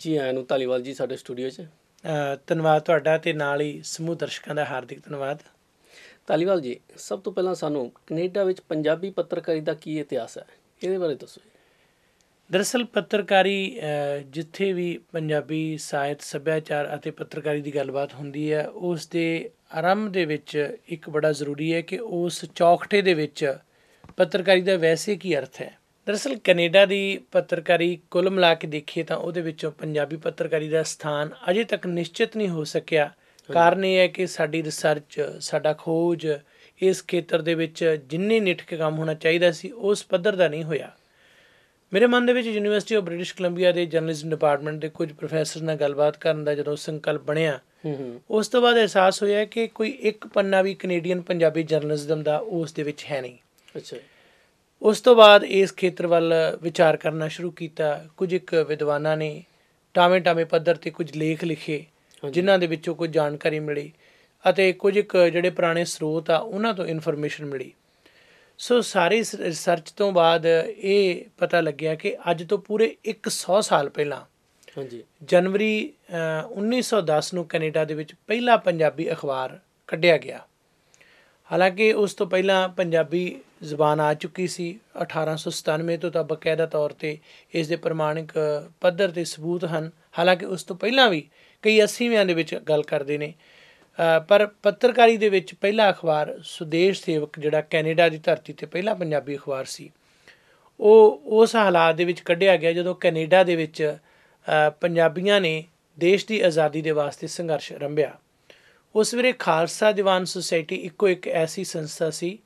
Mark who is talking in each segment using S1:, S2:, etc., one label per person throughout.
S1: ਜੀ ਆਇਆਂ ਨੂੰ ਧਾਲੀਵਾਲ ਜੀ ਸਾਡੇ ਸਟੂਡੀਓ 'ਚ ਅ, ਧੰਨਵਾਦ ਤੁਹਾਡਾ ਤੇ ਨਾਲ ਹੀ ਸਮੂਹ ਦਰਸ਼ਕਾਂ ਦਾ ਹਾਰਦਿਕ ਧੰਨਵਾਦ ਧਾਲੀਵਾਲ ਜੀ ਸਭ ਤੋਂ ਪਹਿਲਾਂ ਸਾਨੂੰ ਕੈਨੇਡਾ ਵਿੱਚ ਪੰਜਾਬੀ ਪੱਤਰਕਾਰੀ ਦਾ ਕੀ ਇਤਿਹਾਸ ਹੈ ਇਹਦੇ ਬਾਰੇ ਦੱਸੋ ਜੀ ਦਰਅਸਲ ਪੱਤਰਕਾਰੀ ਜਿੱਥੇ ਵੀ ਪੰਜਾਬੀ ਸਾਹਿਤ ਸੱਭਿਆਚਾਰ ਅਤੇ ਪੱਤਰਕਾਰੀ ਦੀ ਗੱਲਬਾਤ ਹੁੰਦੀ ਹੈ ਉਸ ਦੇ ਆਰੰਭ ਦੇ ਵਿੱਚ ਇੱਕ ਬੜਾ ਜ਼ਰੂਰੀ ਹੈ ਕਿ ਉਸ ਚੌਕਟੇ ਦੇ ਵਿੱਚ ਪੱਤਰਕਾਰੀ ਦਾ ਵੈਸੇ ਕੀ ਅਰਥ ਹੈ ਦਰਅਸਲ ਕੈਨੇਡਾ ਦੀ ਪੱਤਰਕਾਰੀ ਕੁੱਲ ਮਿਲਾ ਕੇ ਦੇਖੀਏ ਤਾਂ ਉਹਦੇ ਵਿੱਚੋਂ ਪੰਜਾਬੀ ਪੱਤਰਕਾਰੀ ਦਾ ਸਥਾਨ ਅਜੇ ਤੱਕ ਨਿਸ਼ਚਿਤ ਨਹੀਂ ਹੋ ਸਕਿਆ ਕਾਰਨ ਇਹ ਹੈ ਕਿ ਸਾਡੀ ਰਿਸਰਚ ਸਾਡਾ ਖੋਜ ਇਸ ਖੇਤਰ ਦੇ ਵਿੱਚ ਜਿੰਨੇ ਨਿਠ ਕੇ ਕੰਮ ਹੋਣਾ ਚਾਹੀਦਾ ਸੀ ਉਸ ਪੱਧਰ ਦਾ ਨਹੀਂ ਹੋਇਆ ਮੇਰੇ ਮਨ ਦੇ ਵਿੱਚ ਯੂਨੀਵਰਸਿਟੀ ਆਫ ਬ੍ਰਿਟਿਸ਼ ਕੋਲੰਬੀਆ ਦੇ ਜਰਨਲਿਜ਼ਮ ਡਿਪਾਰਟਮੈਂਟ ਦੇ ਕੁਝ ਪ੍ਰੋਫੈਸਰ ਨਾਲ ਗੱਲਬਾਤ ਕਰਨ ਦਾ ਜਦੋਂ ਸੰਕਲਪ ਬਣਿਆ ਉਸ ਤੋਂ ਬਾਅਦ ਅਹਿਸਾਸ ਹੋਇਆ ਕਿ ਕੋਈ ਇੱਕ ਪੰਨਾ ਵੀ ਕੈਨੇਡੀਅਨ ਪੰਜਾਬੀ ਜਰਨਲਿਜ਼ਮ ਦਾ ਉਸ ਦੇ ਵਿੱਚ ਹੈ ਨਹੀਂ ਅੱਛਾ ਉਸ ਤੋਂ ਬਾਅਦ ਇਸ ਖੇਤਰ ਵੱਲ ਵਿਚਾਰ ਕਰਨਾ ਸ਼ੁਰੂ ਕੀਤਾ ਕੁਝ ਇੱਕ ਵਿਦਵਾਨਾਂ ਨੇ ਟਾਵੇਂ-ਟਾਵੇਂ ਪੱਧਰ ਤੇ ਕੁਝ ਲੇਖ ਲਿਖੇ ਜਿਨ੍ਹਾਂ ਦੇ ਵਿੱਚੋਂ ਕੁਝ ਜਾਣਕਾਰੀ ਮਿਲੀ ਅਤੇ ਕੁਝ ਇੱਕ ਜਿਹੜੇ ਪੁਰਾਣੇ ਸਰੋਤ ਆ ਉਹਨਾਂ ਤੋਂ ਇਨਫੋਰਮੇਸ਼ਨ ਮਿਲੀ ਸੋ ਸਾਰੀ ਰਿਸਰਚ ਤੋਂ ਬਾਅਦ ਇਹ ਪਤਾ ਲੱਗਿਆ ਕਿ ਅੱਜ ਤੋਂ ਪੂਰੇ 100 ਸਾਲ ਪਹਿਲਾਂ ਹਾਂਜੀ ਜਨਵਰੀ 1910 ਨੂੰ ਕੈਨੇਡਾ ਦੇ ਵਿੱਚ ਪਹਿਲਾ ਪੰਜਾਬੀ ਅਖਬਾਰ ਕੱਢਿਆ ਗਿਆ ਹਾਲਾਂਕਿ ਉਸ ਤੋਂ ਪਹਿਲਾਂ ਪੰਜਾਬੀ ਜ਼ਬਾਨ ਆ ਚੁੱਕੀ ਸੀ 1897 ਤੋਂ ਤਾਂ ਬਕਾਇਦਾ ਤੌਰ ਤੇ ਇਸ ਦੇ ਪ੍ਰਮਾਣਿਕ ਪੱਧਰ ਤੇ ਸਬੂਤ ਹਨ ਹਾਲਾਂਕਿ ਉਸ ਤੋਂ ਪਹਿਲਾਂ ਵੀ ਕਈ 80ਵਿਆਂ ਦੇ ਵਿੱਚ ਗੱਲ ਕਰਦੇ ਨੇ ਪਰ ਪੱਤਰਕਾਰੀ ਦੇ ਵਿੱਚ ਪਹਿਲਾ ਅਖਬਾਰ ਸੁਦੇਸ਼ ਸੇਵਕ ਜਿਹੜਾ ਕੈਨੇਡਾ ਦੀ ਧਰਤੀ ਤੇ ਪਹਿਲਾ ਪੰਜਾਬੀ ਅਖਬਾਰ ਸੀ ਉਹ ਉਸ ਹਾਲਾਤ ਦੇ ਵਿੱਚ ਕੱਢਿਆ ਗਿਆ ਜਦੋਂ ਕੈਨੇਡਾ ਦੇ ਵਿੱਚ ਪੰਜਾਬੀਆਂ ਨੇ ਦੇਸ਼ ਦੀ ਆਜ਼ਾਦੀ ਦੇ ਵਾਸਤੇ ਸੰਘਰਸ਼ ਰੰਭਿਆ ਉਸ ਵੇਲੇ ਖਾਲਸਾ ਦੀਵਾਨ ਸੁਸਾਇਟੀ ਇੱਕੋ ਇੱਕ ਐਸੀ ਸੰਸਥਾ ਸੀ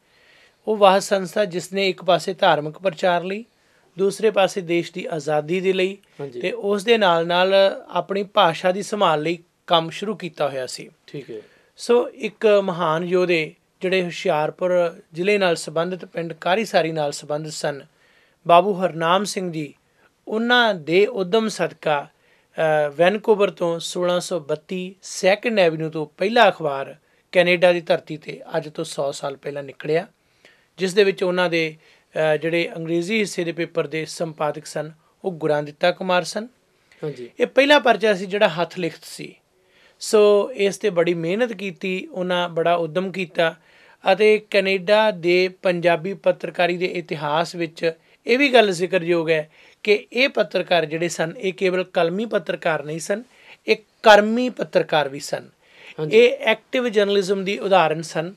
S1: ਉਹ ਵਾਹ ਸੰਸਥਾ ਜਿਸ ਨੇ ਇੱਕ ਪਾਸੇ ਧਾਰਮਿਕ ਪ੍ਰਚਾਰ ਲਈ ਦੂਸਰੇ ਪਾਸੇ ਦੇਸ਼ ਦੀ ਆਜ਼ਾਦੀ ਦੇ ਲਈ ਤੇ ਉਸ ਦੇ ਨਾਲ-ਨਾਲ ਆਪਣੀ ਭਾਸ਼ਾ ਦੀ ਸੰਭਾਲ ਲਈ ਕੰਮ ਸ਼ੁਰੂ ਕੀਤਾ ਹੋਇਆ ਸੀ ਠੀਕ ਹੈ ਸੋ ਇੱਕ ਮਹਾਨ ਯੋਧੇ ਜਿਹੜੇ ਹੁਸ਼ਿਆਰਪੁਰ ਜ਼ਿਲ੍ਹੇ ਨਾਲ ਸੰਬੰਧਿਤ ਪਿੰਡ ਕਾਰੀਸਾਰੀ ਨਾਲ ਸੰਬੰਧਿਤ ਸਨ ਬਾਬੂ ਹਰਨਾਮ ਸਿੰਘ ਜੀ ਉਹਨਾਂ ਦੇ ਉਦਮ ਸਦਕਾ ਵੈਨਕੂਵਰ ਤੋਂ 1632 ਸੈਕੰਡ ਐਵਨਿਊ ਤੋਂ ਪਹਿਲਾ ਅਖਬਾਰ ਕੈਨੇਡਾ ਦੀ ਧਰਤੀ ਤੇ ਅੱਜ ਤੋਂ 100 ਸਾਲ ਪਹਿਲਾਂ ਨਿਕਲਿਆ ਜਿਸ ਦੇ ਵਿੱਚ ਉਹਨਾਂ ਦੇ ਜਿਹੜੇ ਅੰਗਰੇਜ਼ੀ ਹਿੱਸੇ ਦੇ ਪੇਪਰ ਦੇ ਸੰਪਾਦਕ ਸਨ ਉਹ ਗੁਰਾਂਦਿੱਤਾ ਕੁਮਾਰ ਸਨ ਹਾਂਜੀ ਇਹ ਪਹਿਲਾ ਪਰਚਾ ਸੀ ਜਿਹੜਾ ਹੱਥ ਲਿਖਤ ਸੀ ਸੋ ਇਸ ਤੇ ਬੜੀ ਮਿਹਨਤ ਕੀਤੀ ਉਹਨਾਂ ਬੜਾ ਉਦਮ ਕੀਤਾ ਅਤੇ ਕੈਨੇਡਾ ਦੇ ਪੰਜਾਬੀ ਪੱਤਰਕਾਰੀ ਦੇ ਇਤਿਹਾਸ ਵਿੱਚ ਇਹ ਵੀ ਗੱਲ ਜ਼ਿਕਰਯੋਗ ਹੈ ਕਿ ਇਹ ਪੱਤਰਕਾਰ ਜਿਹੜੇ ਸਨ ਇਹ ਕੇਵਲ ਕਲਮੀ ਪੱਤਰਕਾਰ ਨਹੀਂ ਸਨ ਇਹ ਕਰਮੀ ਪੱਤਰਕਾਰ ਵੀ ਸਨ ਇਹ ਐਕਟਿਵ ਜਰਨਲਿਜ਼ਮ ਦੀ ਉਦਾਹਰਨ ਸਨ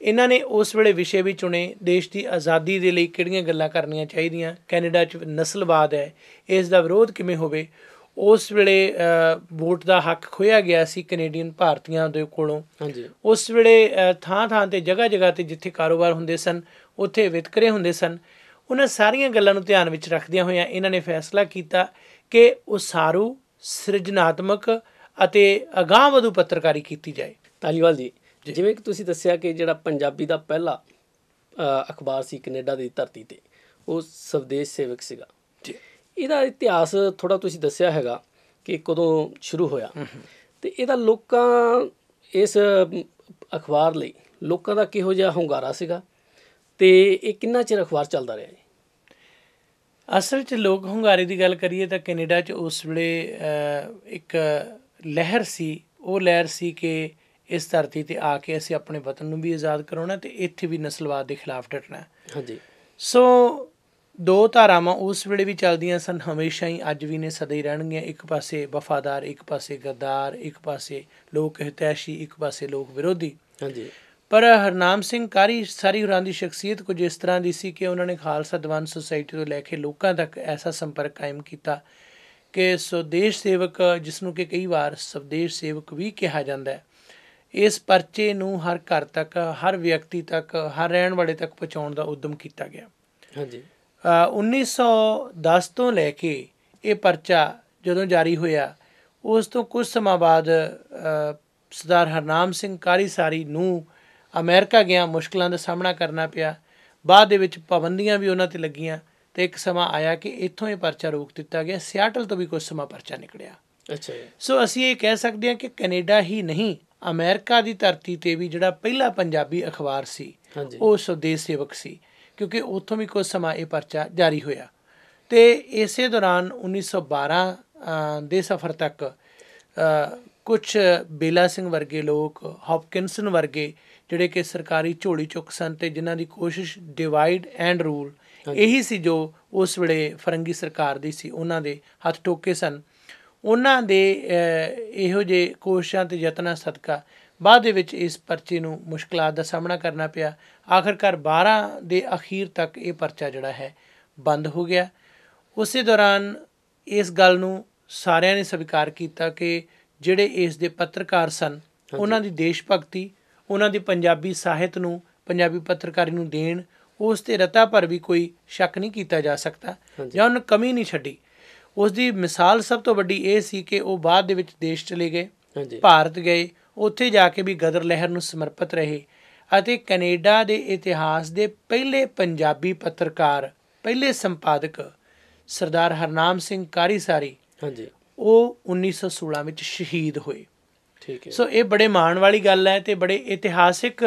S1: ਇਹਨਾਂ ਨੇ ਉਸ ਵੇਲੇ ਵਿਸ਼ੇ ਵੀ ਚੁਣੇ ਦੇਸ਼ ਦੀ ਆਜ਼ਾਦੀ ਦੇ ਲਈ ਕਿਹੜੀਆਂ ਗੱਲਾਂ ਕਰਨੀਆਂ ਚਾਹੀਦੀਆਂ ਕੈਨੇਡਾ 'ਚ ਨਸਲਵਾਦ ਹੈ ਇਸ ਦਾ ਵਿਰੋਧ ਕਿਵੇਂ ਹੋਵੇ ਉਸ ਵੇਲੇ ਵੋਟ ਦਾ ਹੱਕ ਖੋਇਆ ਗਿਆ ਸੀ ਕੈਨੇਡੀਅਨ ਭਾਰਤੀਆਂ ਦੇ ਕੋਲੋਂ ਹਾਂਜੀ ਉਸ ਵੇਲੇ ਥਾਂ-ਥਾਂ ਤੇ ਜਗ੍ਹਾ-ਜਗ੍ਹਾ ਤੇ ਜਿੱਥੇ ਕਾਰੋਬਾਰ ਹੁੰਦੇ ਸਨ ਉੱਥੇ ਵਿਤਕਰੇ ਹੁੰਦੇ ਸਨ ਉਹਨਾਂ ਸਾਰੀਆਂ ਗੱਲਾਂ ਨੂੰ ਧਿਆਨ ਵਿੱਚ ਰੱਖਦਿਆਂ ਹੋਇਆਂ ਇਹਨਾਂ ਨੇ ਫੈਸਲਾ ਕੀਤਾ ਕਿ ਉਸਾਰੂ ਸਿਰਜਣਾਤਮਕ ਅਤੇ ਅਗਾਹ ਵਧੂ ਪੱਤਰਕਾਰੀ ਕੀਤੀ ਜਾਏ ਤਾਲੀਵਾਲ ਜੀ ਜਿਵੇਂ ਕਿ ਤੁਸੀਂ ਦੱਸਿਆ ਕਿ ਜਿਹੜਾ ਪੰਜਾਬੀ ਦਾ ਪਹਿਲਾ ਅਖਬਾਰ ਸੀ ਕੈਨੇਡਾ ਦੀ ਧਰਤੀ ਤੇ ਉਹ ਸਵਦੇਸ਼ ਸੇਵਕ ਸੀਗਾ ਜੀ ਇਹਦਾ ਇਤਿਹਾਸ ਥੋੜਾ ਤੁਸੀਂ ਦੱਸਿਆ ਹੈਗਾ ਕਿ ਕਦੋਂ ਸ਼ੁਰੂ ਹੋਇਆ ਤੇ ਇਹਦਾ ਲੋਕਾਂ ਇਸ ਅਖਬਾਰ ਲਈ ਲੋਕਾਂ ਦਾ ਕਿਹੋ ਜਿਹਾ ਹੰਗਾਰਾ ਸੀਗਾ ਤੇ ਇਹ ਕਿੰਨਾ ਚਿਰ ਅਖਬਾਰ ਚੱਲਦਾ ਰਿਹਾ ਜੀ ਅਸਲ 'ਚ ਲੋਕ ਹੰਗਾਰੇ ਦੀ ਗੱਲ ਕਰੀਏ ਤਾਂ ਕੈਨੇਡਾ 'ਚ ਉਸ ਵੇਲੇ ਇੱਕ ਲਹਿਰ ਸੀ ਉਹ ਲਹਿਰ ਸੀ ਕਿ ਇਸ ਧਰਤੀ ਤੇ ਆ ਕੇ ਅਸੀਂ ਆਪਣੇ ਵਤਨ ਨੂੰ ਵੀ ਆਜ਼ਾਦ ਕਰਾਉਣਾ ਤੇ ਇੱਥੇ ਵੀ ਨਸਲਵਾਦ ਦੇ ਖਿਲਾਫ ਡਟਣਾ ਹਾਂਜੀ ਸੋ ਦੋ ਧਾਰਾਵਾਂ ਉਸ ਵੇਲੇ ਵੀ ਚੱਲਦੀਆਂ ਸਨ ਹਮੇਸ਼ਾ ਹੀ ਅੱਜ ਵੀ ਨੇ ਸਦਾ ਹੀ ਰਹਿਣਗੀਆਂ ਇੱਕ ਪਾਸੇ ਵਫਾਦਾਰ ਇੱਕ ਪਾਸੇ ਗਦਾਰ ਇੱਕ ਪਾਸੇ ਲੋਕ ਹਿਤੈਸ਼ੀ ਇੱਕ ਪਾਸੇ ਲੋਕ ਵਿਰੋਧੀ ਹਾਂਜੀ ਪਰ ਹਰਨਾਮ ਸਿੰਘ ਕਾਰੀ ਸਾਰੀ ਹਰਾਂ ਦੀ ਸ਼ਖਸੀਅਤ ਕੁਝ ਇਸ ਤਰ੍ਹਾਂ ਦੀ ਸੀ ਕਿ ਉਹਨਾਂ ਨੇ ਖਾਲਸਾ ਦਵਾਨ ਸੁਸਾਇਟੀ ਤੋਂ ਲੈ ਕੇ ਲੋਕਾਂ ਤੱਕ ਐਸਾ ਸੰਪਰਕ ਕਾਇਮ ਕੀਤਾ ਕਿ ਦੇਸ਼ ਸੇਵਕ ਜਿਸ ਨੂੰ ਕਿ ਕਈ ਵਾਰ ਸਵਦੇਸ਼ ਸੇਵਕ ਵੀ ਕਿਹਾ ਜਾਂਦਾ ਹੈ ਇਸ ਪਰਚੇ ਨੂੰ ਹਰ ਘਰ ਤੱਕ ਹਰ ਵਿਅਕਤੀ ਤੱਕ ਹਰ ਰਹਿਣ ਵਾਲੇ ਤੱਕ ਪਹੁੰਚਾਉਣ ਦਾ ਉਦਮ ਕੀਤਾ ਗਿਆ ਹਾਂਜੀ 1910 ਤੋਂ ਲੈ ਕੇ ਇਹ ਪਰਚਾ ਜਦੋਂ ਜਾਰੀ ਹੋਇਆ ਉਸ ਤੋਂ ਕੁਝ ਸਮਾਂ ਬਾਅਦ ਸਰਦਾਰ ਹਰਨਾਮ ਸਿੰਘ ਕਾਰੀ ਸਾਰੀ ਨੂੰ ਅਮਰੀਕਾ ਗਿਆ ਮੁਸ਼ਕਲਾਂ ਦਾ ਸਾਹਮਣਾ ਕਰਨਾ ਪਿਆ ਬਾਅਦ ਦੇ ਵਿੱਚ ਪਾਬੰਦੀਆਂ ਵੀ ਉਹਨਾਂ ਤੇ ਲੱਗੀਆਂ ਤੇ ਇੱਕ ਸਮਾਂ ਆਇਆ ਕਿ ਇੱਥੋਂ ਇਹ ਪਰਚਾ ਰੋਕ ਦਿੱਤਾ ਗਿਆ ਸਿਆਟਲ ਤੋਂ ਵੀ ਕੁਝ ਸਮਾਂ ਪਰਚਾ ਨਿਕਲਿਆ ਅੱਛਾ ਸੋ ਅਸੀਂ ਇਹ ਕਹਿ ਸਕਦੇ ਹਾਂ ਕਿ ਕੈਨੇਡਾ ਹੀ ਨਹੀਂ ਅਮਰੀਕਾ ਦੀ ਧਰਤੀ ਤੇ ਵੀ ਜਿਹੜਾ ਪਹਿਲਾ ਪੰਜਾਬੀ ਅਖਬਾਰ ਸੀ ਉਹ ਸੁਦੇਸ਼ ਸੇਵਕ ਸੀ ਕਿਉਂਕਿ ਉੱਥੋਂ ਵੀ ਕੁਝ ਸਮਾਂ ਇਹ ਪਰਚਾ ਜਾਰੀ ਹੋਇਆ ਤੇ ਇਸੇ ਦੌਰਾਨ 1912 ਦੇ ਸਫ਼ਰ ਤੱਕ ਕੁਝ ਬੇਲਾ ਸਿੰਘ ਵਰਗੇ ਲੋਕ ਹੌਪਕਿੰਸਨ ਵਰਗੇ ਜਿਹੜੇ ਕਿ ਸਰਕਾਰੀ ਝੋਲੀ ਚੁੱਕ ਸਨ ਤੇ ਜਿਨ੍ਹਾਂ ਦੀ ਕੋਸ਼ਿਸ਼ ਡਿਵਾਈਡ ਐਂਡ ਰੂਲ ਇਹੀ ਸੀ ਜੋ ਉਸ ਵੇਲੇ ਫਰੰਗੀ ਸਰਕਾਰ ਦੀ ਸੀ ਉਹਨਾਂ ਦੇ ਹੱਥ ਟੋਕੇ ਸਨ ਉਹਨਾਂ ਦੇ ਇਹੋ ਜਿਹੇ ਕੋਸ਼ਿਸ਼ਾਂ ਤੇ ਯਤਨਾਂ ਸਦਕਾ ਬਾਅਦ ਦੇ ਵਿੱਚ ਇਸ ਪਰਚੇ ਨੂੰ ਮੁਸ਼ਕਲਾਂ ਦਾ ਸਾਹਮਣਾ ਕਰਨਾ ਪਿਆ ਆਖਰਕਾਰ 12 ਦੇ ਅਖੀਰ ਤੱਕ ਇਹ ਪਰਚਾ ਜਿਹੜਾ ਹੈ ਬੰਦ ਹੋ ਗਿਆ ਉਸੇ ਦੌਰਾਨ ਇਸ ਗੱਲ ਨੂੰ ਸਾਰਿਆਂ ਨੇ ਸਵੀਕਾਰ ਕੀਤਾ ਕਿ ਜਿਹੜੇ ਇਸ ਦੇ ਪੱਤਰਕਾਰ ਸਨ ਉਹਨਾਂ ਦੀ ਦੇਸ਼ ਭਗਤੀ ਉਹਨਾਂ ਦੀ ਪੰਜਾਬੀ ਸਾਹਿਤ ਨੂੰ ਪੰਜਾਬੀ ਪੱਤਰਕਾਰੀ ਨੂੰ ਦੇਣ ਉਸ ਤੇ ਰਤਾ ਪਰ ਵੀ ਕੋਈ ਸ਼ੱਕ ਨਹੀਂ ਕੀਤਾ ਜਾ ਸਕਦਾ ਜਾਂ ਉਹਨਾਂ ਕਮੀ ਨਹੀਂ ਛੱਡੀ ਉਸ ਦੀ ਮਿਸਾਲ ਸਭ ਤੋਂ ਵੱਡੀ ਇਹ ਸੀ ਕਿ ਉਹ ਬਾਅਦ ਦੇ ਵਿੱਚ ਦੇਸ਼ ਚਲੇ ਗਏ ਹਾਂਜੀ ਭਾਰਤ ਗਏ ਉੱਥੇ ਜਾ ਕੇ ਵੀ ਗਦਰ ਲਹਿਰ ਨੂੰ ਸਮਰਪਿਤ ਰਹੇ ਅਤੇ ਕੈਨੇਡਾ ਦੇ ਇਤਿਹਾਸ ਦੇ ਪਹਿਲੇ ਪੰਜਾਬੀ ਪੱਤਰਕਾਰ ਪਹਿਲੇ ਸੰਪਾਦਕ ਸਰਦਾਰ ਹਰਨਾਮ ਸਿੰਘ ਕਾਰੀਸਾਰੀ ਹਾਂਜੀ ਉਹ 1916 ਵਿੱਚ ਸ਼ਹੀਦ ਹੋਏ ਠੀਕ ਹੈ ਸੋ ਇਹ ਬੜੇ ਮਾਣ ਵਾਲੀ ਗੱਲ ਹੈ ਤੇ ਬੜੇ ਇਤਿਹਾਸਿਕ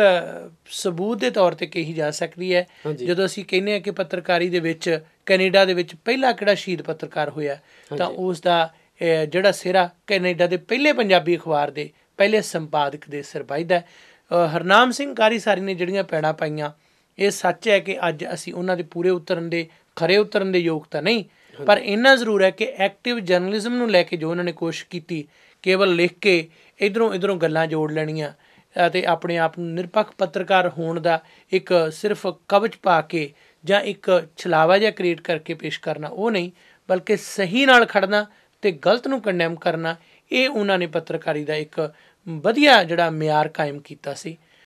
S1: ਸਬੂਤ ਦੇ ਤੌਰ ਤੇ ਕਹੀ ਜਾ ਸਕਦੀ ਹੈ ਜਦੋਂ ਅਸੀਂ ਕਹਿੰਦੇ ਆ ਕਿ ਪੱਤਰਕਾਰੀ ਦੇ ਵਿੱਚ ਕੈਨੇਡਾ ਦੇ ਵਿੱਚ ਪਹਿਲਾ ਕਿਹੜਾ ਸ਼ਹੀਦ ਪੱਤਰਕਾਰ ਹੋਇਆ ਤਾਂ ਉਸ ਦਾ ਜਿਹੜਾ ਸਿਰਾ ਕੈਨੇਡਾ ਦੇ ਪਹਿਲੇ ਪੰਜਾਬੀ ਅਖਬਾਰ ਦੇ ਪਹਿਲੇ ਸੰਪਾਦਕ ਦੇ ਸਿਰ ਹਰਨਾਮ ਸਿੰਘ ਸਾਰੀ ਨੇ ਜਿਹੜੀਆਂ ਪੈਣਾ ਪਾਈਆਂ ਇਹ ਸੱਚ ਹੈ ਕਿ ਅੱਜ ਅਸੀਂ ਉਹਨਾਂ ਦੇ ਪੂਰੇ ਉਤਰਨ ਦੇ ਖਰੇ ਉਤਰਨ ਦੇ ਯੋਗ ਤਾਂ ਨਹੀਂ ਪਰ ਇਹਨਾਂ ਜ਼ਰੂਰ ਹੈ ਕਿ ਐਕਟਿਵ ਜਰਨਲਿਜ਼ਮ ਨੂੰ ਲੈ ਕੇ ਜੋ ਉਹਨਾਂ ਨੇ ਕੋਸ਼ਿਸ਼ ਕੀਤੀ ਕੇਵਲ ਲਿਖ ਕੇ ਇਧਰੋਂ ਇਧਰੋਂ ਗੱਲਾਂ ਜੋੜ ਲੈਣੀਆਂ ਅਤੇ ਆਪਣੇ ਆਪ ਨੂੰ ਨਿਰਪੱਖ ਪੱਤਰਕਾਰ ਹੋਣ ਦਾ ਇੱਕ ਸਿਰਫ ਕਵਚ ਪਾ ਕੇ ਜਾਂ ਇੱਕ ਛਲਾਵਾ ਜਿਹਾ ਕ੍ਰੀਏਟ ਕਰਕੇ ਪੇਸ਼ ਕਰਨਾ ਉਹ ਨਹੀਂ ਬਲਕਿ ਸਹੀ ਨਾਲ ਖੜਨਾ ਤੇ ਗਲਤ ਨੂੰ ਕੰਡੈਮ ਕਰਨਾ ਇਹ ਉਹਨਾਂ ਨੇ ਪੱਤਰਕਾਰੀ ਦਾ ਇੱਕ ਵਧੀਆ ਜਿਹੜਾ ਮਿਆਰ ਕਾਇਮ ਕੀਤਾ ਸੀ